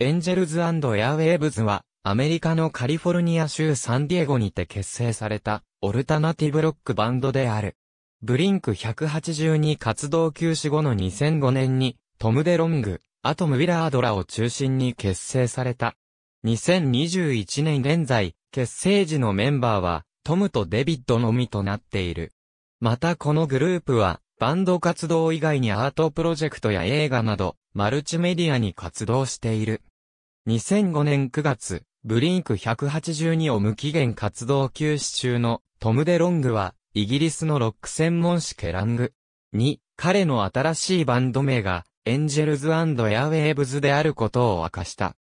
エンジェルズエアウェーブズは、アメリカのカリフォルニア州サンディエゴにて結成された、オルタナティブロックバンドである。ブリンク182活動休止後の2005年に、トム・デ・ロング、アトム・ウィラードらを中心に結成された。2021年現在、結成時のメンバーは、トムとデビッドのみとなっている。またこのグループは、バンド活動以外にアートプロジェクトや映画など、マルチメディアに活動している。2005年9月、ブリンク182を無期限活動休止中のトム・デ・ロングは、イギリスのロック専門誌ケラングに、彼の新しいバンド名が、エンジェルズエアウェーブズであることを明かした。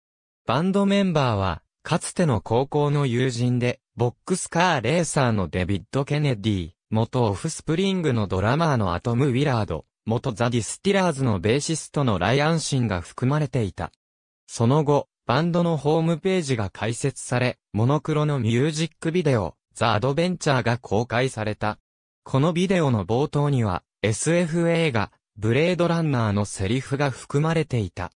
バンドメンバーは、かつての高校の友人で、ボックスカーレーサーのデビッド・ケネディ、元オフスプリングのドラマーのアトム・ウィラード、元ザ・ディスティラーズのベーシストのライアンシンが含まれていた。その後、バンドのホームページが開設され、モノクロのミュージックビデオ、ザ・アドベンチャーが公開された。このビデオの冒頭には、SF 映画、ブレードランナーのセリフが含まれていた。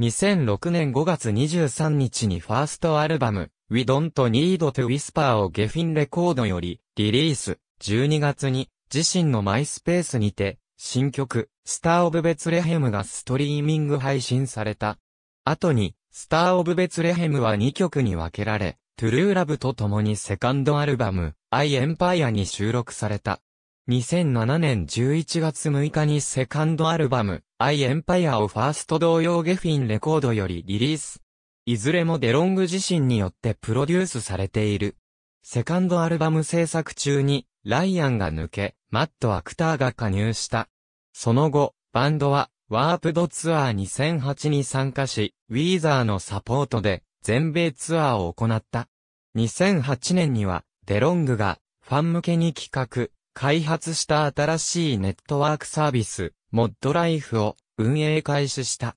2006年5月23日にファーストアルバム、We Don't Need to Whisper をゲフィンレコードよりリリース。12月に自身のマイスペースにて、新曲、スター・オブ・ベツレヘムがストリーミング配信された。後に、スター・オブ・ベツレヘムは2曲に分けられ、トゥルー・ラブと共にセカンドアルバム、アイ・エンパイアに収録された。2007年11月6日にセカンドアルバム、アイ・エンパイアをファースト同様ゲフィンレコードよりリリース。いずれもデロング自身によってプロデュースされている。セカンドアルバム制作中に、ライアンが抜け、マット・アクターが加入した。その後、バンドは、ワープドツアー2008に参加し、ウィーザーのサポートで、全米ツアーを行った。2008年には、デロングが、ファン向けに企画、開発した新しいネットワークサービス、モッドライフを運営開始した。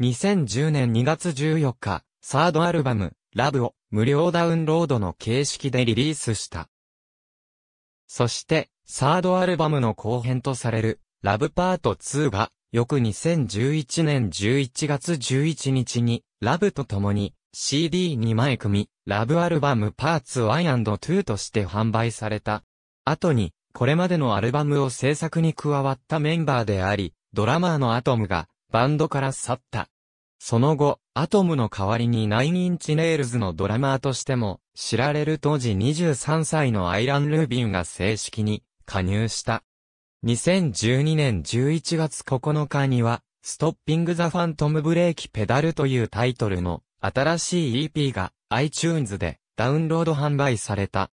2010年2月14日、サードアルバム、ラブを無料ダウンロードの形式でリリースした。そして、サードアルバムの後編とされる、ラブパート2が、翌2011年11月11日に、ラブと共に CD2 枚組、ラブアルバムパーツ 1&2 として販売された。後に、これまでのアルバムを制作に加わったメンバーであり、ドラマーのアトムがバンドから去った。その後、アトムの代わりにナインインチネイルズのドラマーとしても、知られる当時23歳のアイラン・ルービンが正式に加入した。2012年11月9日には、ストッピング・ザ・ファントム・ブレーキ・ペダルというタイトルの新しい EP が iTunes でダウンロード販売された。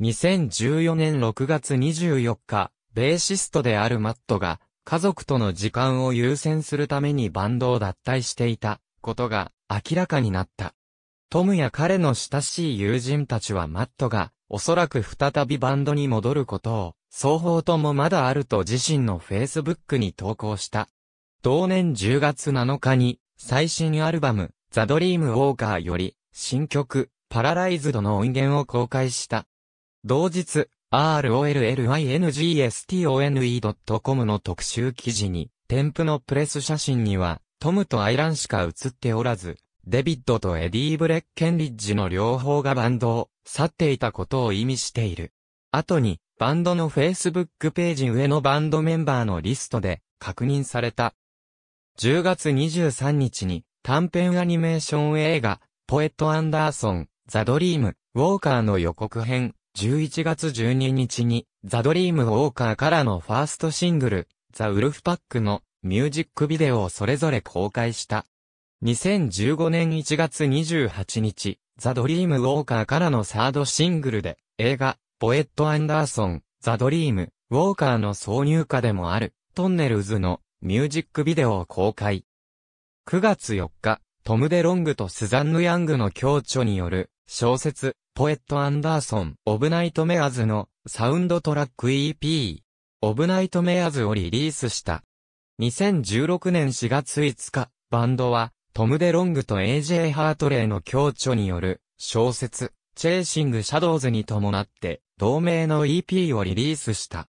2014年6月24日、ベーシストであるマットが家族との時間を優先するためにバンドを脱退していたことが明らかになった。トムや彼の親しい友人たちはマットがおそらく再びバンドに戻ることを双方ともまだあると自身の Facebook に投稿した。同年10月7日に最新アルバムザ・ドリーム・ウォーカーより新曲パラライズドの音源を公開した。同日、r o l l y n g s t o n e c o m の特集記事に、添付のプレス写真には、トムとアイランしか写っておらず、デビッドとエディ・ブレッケンリッジの両方がバンドを去っていたことを意味している。後に、バンドのフェイスブックページ上のバンドメンバーのリストで確認された。10月23日に短編アニメーション映画、ポエット・アンダーソン、ザ・ドリーム、ウォーカーの予告編、11月12日に、ザ・ドリーム・ウォーカーからのファーストシングル、ザ・ウルフパックのミュージックビデオをそれぞれ公開した。2015年1月28日、ザ・ドリーム・ウォーカーからのサードシングルで、映画、ポエット・アンダーソン、ザ・ドリーム、ウォーカーの挿入歌でもある、トンネルズのミュージックビデオを公開。9月4日、トム・デ・ロングとスザンヌ・ヤングの共著による小説、ポエット・アンダーソン、オブナイト・メアズのサウンドトラック EP、オブナイト・メアズをリリースした。2016年4月5日、バンドは、トム・デ・ロングと AJ・ ハートレイの共著による、小説、チェイシング・シャドウズに伴って、同名の EP をリリースした。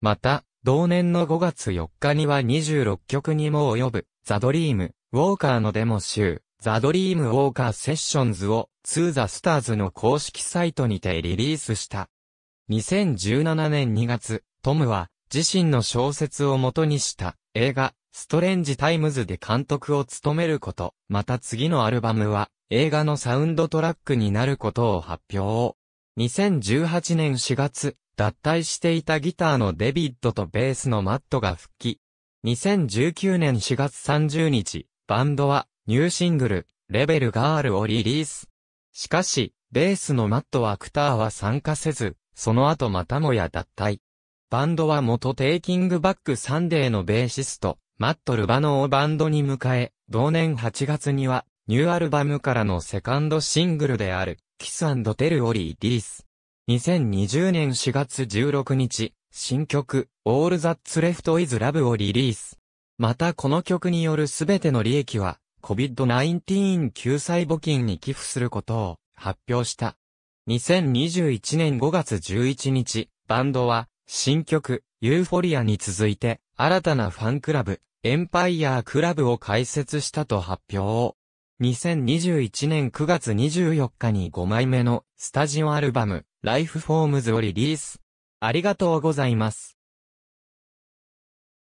また、同年の5月4日には26曲にも及ぶ、ザ・ドリーム、ウォーカーのデモ集、ザ・ドリーム・ウォーカー・セッションズを、ツー・ザ・スターズの公式サイトにてリリースした。2017年2月、トムは、自身の小説を元にした映画、ストレンジ・タイムズで監督を務めること、また次のアルバムは、映画のサウンドトラックになることを発表。2018年4月、脱退していたギターのデビッドとベースのマットが復帰。2019年4月30日、バンドはニューシングル、レベルガールをリリース。しかし、ベースのマット・アクターは参加せず、その後またもや脱退。バンドは元テイキングバックサンデーのベーシスト、マット・ルバノをバンドに迎え、同年8月には、ニューアルバムからのセカンドシングルである、キステルをリリース。2020年4月16日、新曲、All That's Left Is Love をリリース。またこの曲による全ての利益は、COVID-19 救済募金に寄付することを発表した。2021年5月11日、バンドは新曲ユーフォリアに続いて新たなファンクラブエンパイアークラブを開設したと発表。2021年9月24日に5枚目のスタジオアルバム、ライフフォームズをリリース。ありがとうございます。